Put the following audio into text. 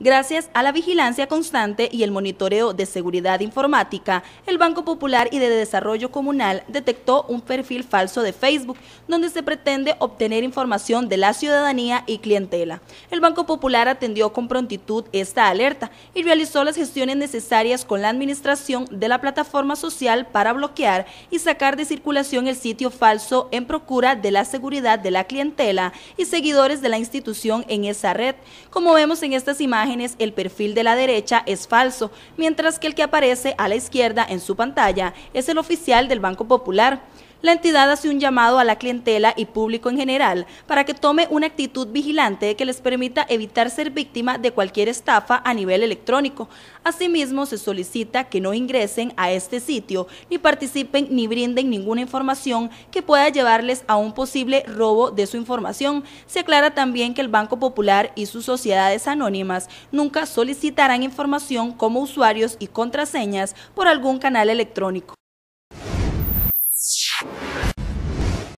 Gracias a la vigilancia constante y el monitoreo de seguridad informática, el Banco Popular y de Desarrollo Comunal detectó un perfil falso de Facebook donde se pretende obtener información de la ciudadanía y clientela. El Banco Popular atendió con prontitud esta alerta y realizó las gestiones necesarias con la administración de la plataforma social para bloquear y sacar de circulación el sitio falso en procura de la seguridad de la clientela y seguidores de la institución en esa red. Como vemos en estas imágenes, el perfil de la derecha es falso, mientras que el que aparece a la izquierda en su pantalla es el oficial del Banco Popular la entidad hace un llamado a la clientela y público en general para que tome una actitud vigilante que les permita evitar ser víctima de cualquier estafa a nivel electrónico. Asimismo, se solicita que no ingresen a este sitio, ni participen ni brinden ninguna información que pueda llevarles a un posible robo de su información. Se aclara también que el Banco Popular y sus sociedades anónimas nunca solicitarán información como usuarios y contraseñas por algún canal electrónico.